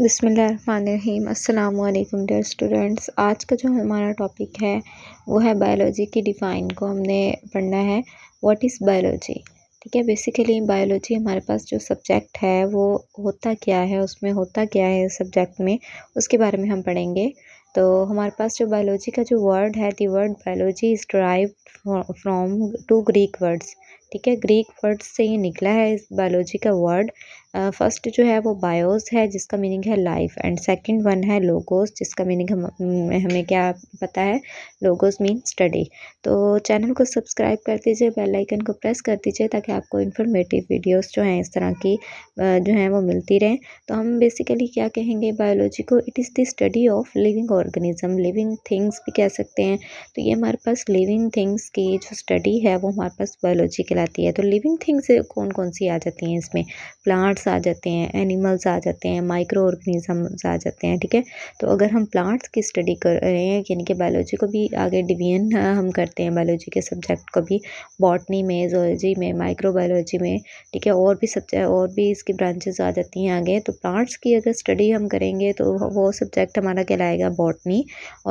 बसमीम् अल्लाम dear students आज का जो हमारा टॉपिक है वो है बायोलॉजी की डिफ़ाइन को हमने पढ़ना है व्हाट इज़ बायोलॉजी ठीक है बेसिकली बायोलॉजी हमारे पास जो सब्जेक्ट है वो होता क्या है उसमें होता क्या है सब्जेक्ट में उसके बारे में हम पढ़ेंगे तो हमारे पास जो बायोलॉजी का जो वर्ड है the word biology is derived from two Greek words ठीक है ग्रीक वर्ड्स से ये निकला है इस बायोलॉजी का वर्ड फर्स्ट जो है वो बायोस है जिसका मीनिंग है लाइफ एंड सेकंड वन है लोगोस जिसका मीनिंग हम हमें क्या पता है लोगोस मीन स्टडी तो चैनल को सब्सक्राइब कर दीजिए बेल आइकन को प्रेस कर दीजिए ताकि आपको इन्फॉर्मेटिव वीडियोस जो हैं इस तरह की जो हैं वो मिलती रहें तो हम बेसिकली क्या कहेंगे बायोलॉजी को it is the study of living organism living things भी कह सकते हैं तो ये हमारे पास लिविंग थिंग्स की जो स्टडी है वो हमारे पास बायोलॉजी कहलाती है तो लिविंग थिंग्स कौन कौन सी आ जाती हैं इसमें प्लांट्स प्लांट्स आ जाते हैं एनिमल्स आ जाते हैं माइक्रो ऑर्गेनिजम्स आ जाते हैं ठीक है तो अगर हम प्लांट्स की स्टडी कर रहे हैं यानी कि बायोलॉजी को भी आगे डिवीजन हाँ, हम करते हैं बायोलॉजी के सब्जेक्ट को भी बॉटनी में जोलॉजी में माइक्रोबायोलॉजी में ठीक है और भी सब्जेक्ट और भी इसकी ब्रांचेज आ जाती हैं आगे तो प्लांट्स की अगर स्टडी हम करेंगे तो वो सब्जेक्ट हमारा कहलाएगा बॉटनी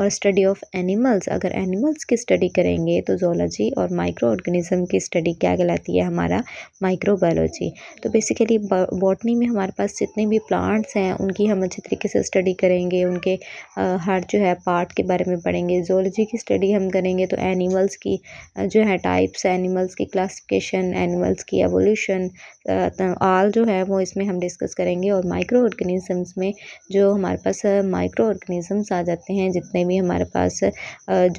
और स्टडी ऑफ एनिमल्स अगर एनिमल्स की स्टडी करेंगे तो जोलॉजी और माइक्रो ऑर्गेनिज्म की स्टडी क्या कहलाती है हमारा माइक्रोबायोलॉजी तो बेसिकली बॉटनी में हमारे पास जितने भी प्लांट्स हैं उनकी हम अच्छे तरीके से स्टडी करेंगे उनके हर जो है पार्ट के बारे में पढ़ेंगे जोलॉजी की स्टडी हम करेंगे तो एनिमल्स की जो है टाइप्स एनिमल्स की क्लासिफिकेशन एनिमल्स की एवोल्यूशन आल जो है वो इसमें हम डिस्कस करेंगे और माइक्रो ऑर्गेनिज़म्स में जो हमारे पास माइक्रो ऑर्गेनिज़म्स आ जाते हैं जितने भी हमारे पास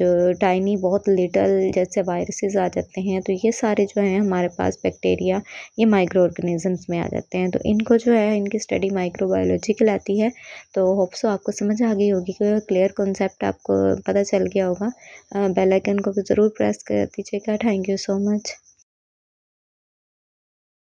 जो टाइनी बहुत लिटल जैसे वायरसेस आ जाते हैं तो ये सारे जो हैं हमारे पास बैक्टीरिया ये माइक्रो ऑर्गेनिज़म्स में आ जाते हैं तो तो इनको जो है इनकी स्टडी माइक्रोबायोलॉजी लाती है तो होप सो तो आपको समझ आ गई होगी कि क्लियर कॉन्सेप्ट आपको पता चल गया होगा बेल आइकन को भी ज़रूर प्रेस कर दीजिएगा थैंक यू सो मच